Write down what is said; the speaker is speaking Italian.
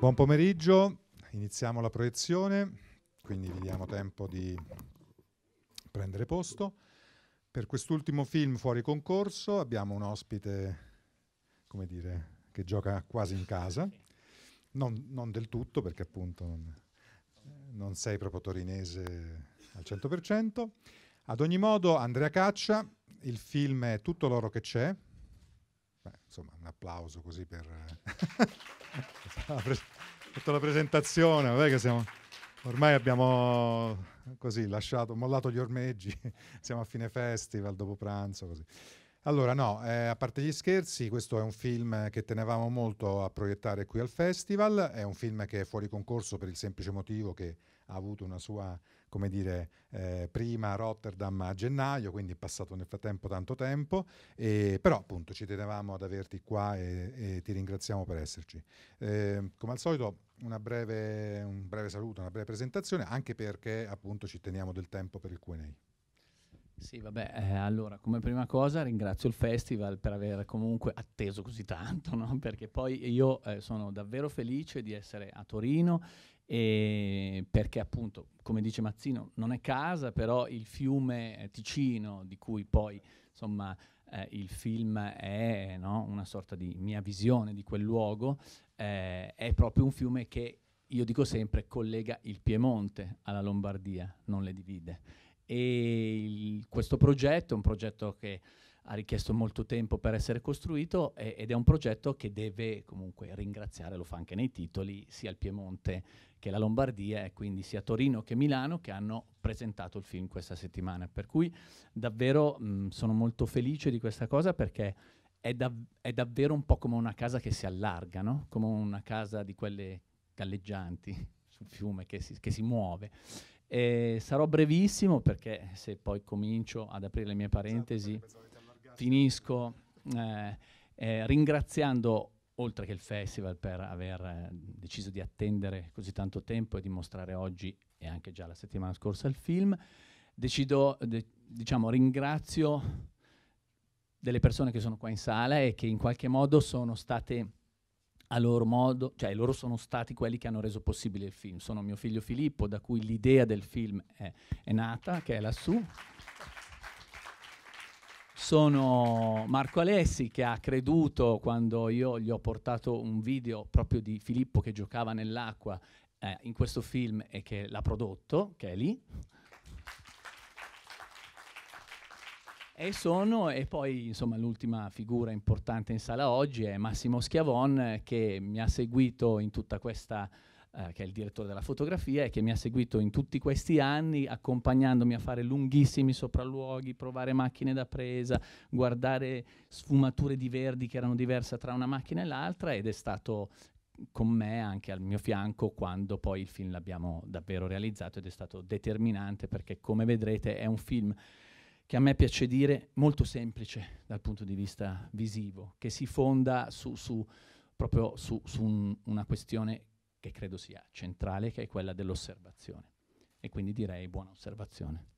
Buon pomeriggio, iniziamo la proiezione, quindi vi diamo tempo di prendere posto. Per quest'ultimo film fuori concorso abbiamo un ospite, come dire, che gioca quasi in casa, non, non del tutto perché appunto non, non sei proprio torinese al 100%. Ad ogni modo, Andrea Caccia, il film è Tutto l'oro che c'è. Beh, insomma, un applauso così per... fatto la presentazione, vabbè che siamo, ormai abbiamo così lasciato, mollato gli ormeggi, siamo a fine festival, dopo pranzo, così. Allora, no, eh, a parte gli scherzi, questo è un film che tenevamo molto a proiettare qui al festival, è un film che è fuori concorso per il semplice motivo che ha avuto una sua, come dire, eh, prima a Rotterdam a gennaio, quindi è passato nel frattempo tanto tempo, e, però appunto ci tenevamo ad averti qua e, e ti ringraziamo per esserci. Eh, come al solito breve, un breve saluto, una breve presentazione, anche perché appunto ci teniamo del tempo per il Q&A. Sì, vabbè, eh, allora come prima cosa ringrazio il festival per aver comunque atteso così tanto, no? perché poi io eh, sono davvero felice di essere a Torino e perché appunto, come dice Mazzino, non è casa, però il fiume Ticino, di cui poi insomma eh, il film è no? una sorta di mia visione di quel luogo, eh, è proprio un fiume che io dico sempre collega il Piemonte alla Lombardia, non le divide e il, questo progetto è un progetto che ha richiesto molto tempo per essere costruito e, ed è un progetto che deve comunque ringraziare, lo fa anche nei titoli, sia il Piemonte che la Lombardia e quindi sia Torino che Milano che hanno presentato il film questa settimana. Per cui davvero mh, sono molto felice di questa cosa perché è, dav è, davvero un po' come una casa che si allarga, no? come una casa di quelle galleggianti sul fiume che si, che si muove. E sarò brevissimo perché se poi comincio ad aprire le mie esatto, parentesi, esatto, finisco eh, eh, ringraziando oltre che il festival per aver eh, deciso di attendere così tanto tempo e di mostrare oggi e anche già la settimana scorsa il film, decido, de- diciamo, ringrazio delle persone che sono qua in sala e che in qualche modo sono state a loro modo, cioè loro sono stati quelli che hanno reso possibile il film. Sono mio figlio Filippo, da cui l'idea del film è, è nata, che è lassù. Sono Marco Alessi che ha creduto quando io gli ho portato un video proprio di Filippo che giocava nell'acqua eh, in questo film e che l'ha prodotto, che è lì. E sono, e poi insomma l'ultima figura importante in sala oggi è Massimo Schiavon eh, che mi ha seguito in tutta questa, eh, che è il direttore della fotografia e che mi ha seguito in tutti questi anni accompagnandomi a fare lunghissimi sopralluoghi, provare macchine da presa, guardare sfumature di verdi che erano diverse tra una macchina e l'altra ed è stato con me anche al mio fianco quando poi il film l'abbiamo davvero realizzato ed è stato determinante perché come vedrete è un film che a me piace dire molto semplice dal punto di vista visivo, che si fonda su, su, proprio su, su un, una questione che credo sia centrale, che è quella dell'osservazione. E quindi direi buona osservazione.